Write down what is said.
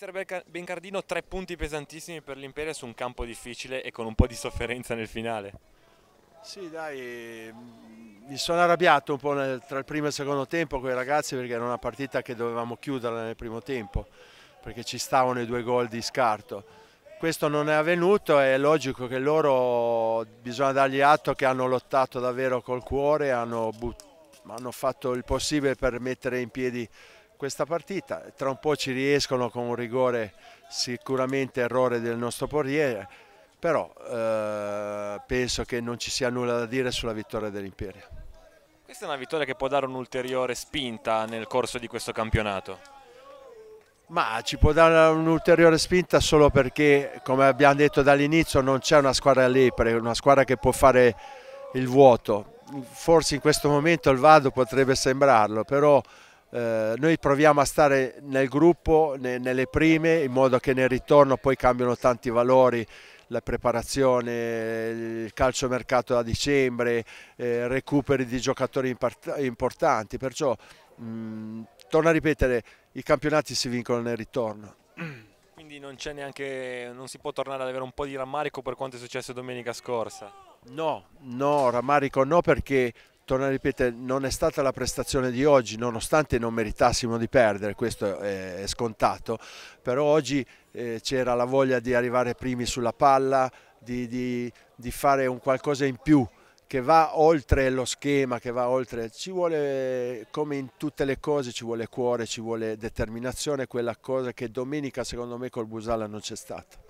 Mister Bencardino, tre punti pesantissimi per l'Imperia su un campo difficile e con un po' di sofferenza nel finale. Sì, dai, mi sono arrabbiato un po' nel, tra il primo e il secondo tempo con i ragazzi perché era una partita che dovevamo chiudere nel primo tempo, perché ci stavano i due gol di scarto. Questo non è avvenuto, è logico che loro, bisogna dargli atto che hanno lottato davvero col cuore, hanno, hanno fatto il possibile per mettere in piedi questa partita. Tra un po' ci riescono con un rigore sicuramente errore del nostro porriere, però eh, penso che non ci sia nulla da dire sulla vittoria dell'Imperia. Questa è una vittoria che può dare un'ulteriore spinta nel corso di questo campionato. Ma ci può dare un'ulteriore spinta solo perché, come abbiamo detto dall'inizio, non c'è una squadra lepre, una squadra che può fare il vuoto. Forse in questo momento il Vado potrebbe sembrarlo, però eh, noi proviamo a stare nel gruppo, ne, nelle prime, in modo che nel ritorno poi cambiano tanti valori, la preparazione, il calciomercato a dicembre, eh, recuperi di giocatori importanti, perciò mh, mm, torno a ripetere, i campionati si vincono nel ritorno. Quindi non, neanche, non si può tornare ad avere un po' di rammarico per quanto è successo domenica scorsa? No, no, rammarico no perché torno a ripetere, non è stata la prestazione di oggi, nonostante non meritassimo di perdere, questo è scontato, però oggi eh, c'era la voglia di arrivare primi sulla palla, di, di, di fare un qualcosa in più che va oltre lo schema, che va oltre, ci vuole come in tutte le cose, ci vuole cuore, ci vuole determinazione, quella cosa che domenica secondo me col Busala non c'è stata.